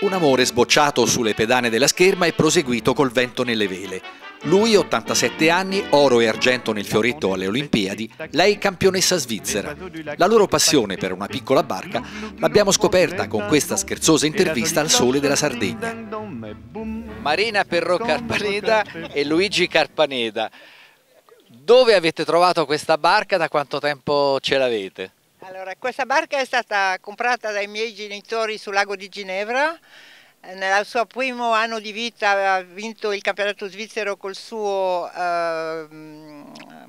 Un amore sbocciato sulle pedane della scherma e proseguito col vento nelle vele. Lui, 87 anni, oro e argento nel fioretto alle Olimpiadi, lei campionessa svizzera. La loro passione per una piccola barca l'abbiamo scoperta con questa scherzosa intervista al sole della Sardegna. Marina Perro Carpaneda e Luigi Carpaneda. Dove avete trovato questa barca? Da quanto tempo ce l'avete? Allora, questa barca è stata comprata dai miei genitori sul lago di Ginevra. Eh, nel suo primo anno di vita ha vinto il campionato svizzero col suo eh,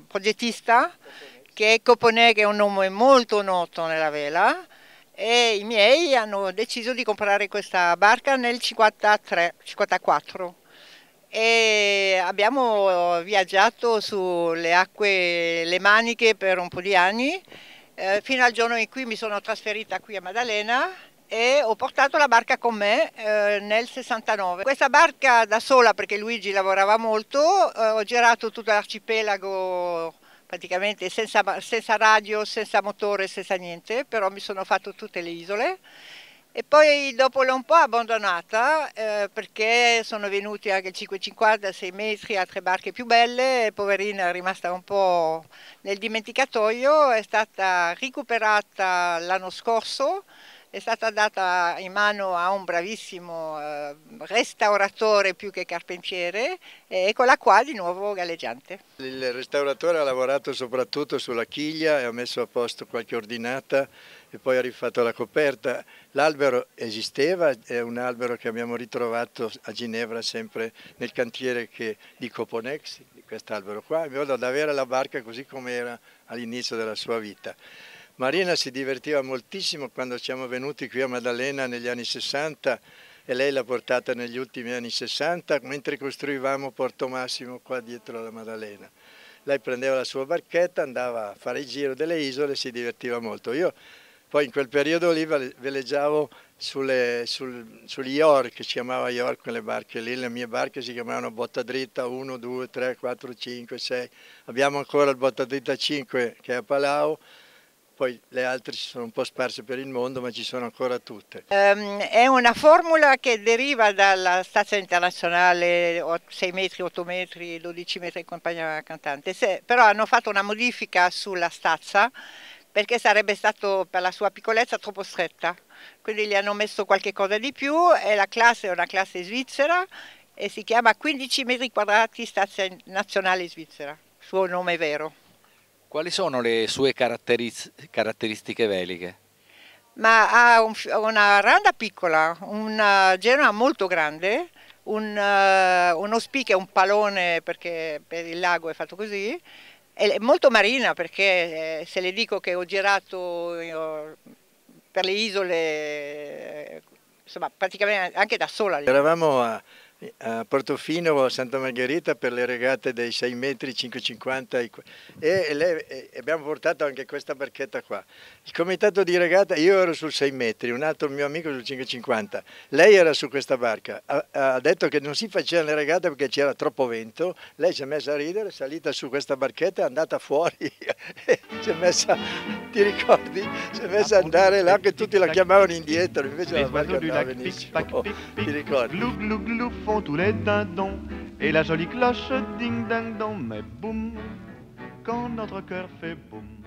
progettista, che è Coponè, che è un nome molto noto nella vela. E i miei hanno deciso di comprare questa barca nel 53, 54 e abbiamo viaggiato sulle acque le maniche per un po' di anni eh, fino al giorno in cui mi sono trasferita qui a Maddalena e ho portato la barca con me eh, nel 69. Questa barca da sola, perché Luigi lavorava molto, eh, ho girato tutto l'arcipelago praticamente senza, senza radio, senza motore, senza niente, però mi sono fatto tutte le isole e poi dopo l'ho un po' abbandonata eh, perché sono venuti anche 5,50, 6 metri, altre barche più belle, e poverina è rimasta un po' nel dimenticatoio, è stata recuperata l'anno scorso è stata data in mano a un bravissimo eh, restauratore più che carpentiere e con ecco la qua di nuovo galleggiante. Il restauratore ha lavorato soprattutto sulla chiglia e ha messo a posto qualche ordinata e poi ha rifatto la coperta. L'albero esisteva, è un albero che abbiamo ritrovato a Ginevra sempre nel cantiere che, di Coponex, quest'albero qua, in modo da avere la barca così come era all'inizio della sua vita. Marina si divertiva moltissimo quando siamo venuti qui a Maddalena negli anni 60 e lei l'ha portata negli ultimi anni 60 mentre costruivamo Porto Massimo qua dietro la Maddalena. Lei prendeva la sua barchetta, andava a fare il giro delle isole e si divertiva molto. Io poi in quel periodo lì veleggiavo sulle, sul, sugli York, si chiamava York quelle barche lì, le mie barche si chiamavano Botta Dritta 1, 2, 3, 4, 5, 6. Abbiamo ancora il Botta Dritta 5 che è a Palau poi le altre si sono un po' sparse per il mondo ma ci sono ancora tutte. Ehm, è una formula che deriva dalla stazza internazionale 6 metri, 8 metri, 12 metri in compagnia cantante, Se, però hanno fatto una modifica sulla stazza perché sarebbe stato per la sua piccolezza troppo stretta, quindi gli hanno messo qualche cosa di più e la classe è una classe svizzera e si chiama 15 metri quadrati stazza nazionale svizzera, suo nome vero. Quali sono le sue caratteristiche veliche? Ma ha un, una randa piccola, una genoa molto grande, un, uh, uno spiche, un palone perché per il lago è fatto così, è molto marina perché eh, se le dico che ho girato io, per le isole, eh, insomma praticamente anche da sola. Eravamo a a Portofino, a Santa Margherita per le regate dei 6 metri 5,50 e, le, e, abbiamo portato anche questa barchetta qua. Il comitato di regata, io ero sul 6 metri, un altro mio amico sul 5,50, lei era su questa barca, ha, ha, detto che non si facevano le regate perché c'era troppo vento, lei si è messa a ridere, è salita su questa barchetta, è andata fuori, si è messa, ti ricordi, si è messa ad andare là che tutti la chiamavano indietro, invece la barca andava benissimo, oh, ti ricordi? tous les dindons et la jolie cloche ding ding dong. Mais boum, quand notre cœur fait boum.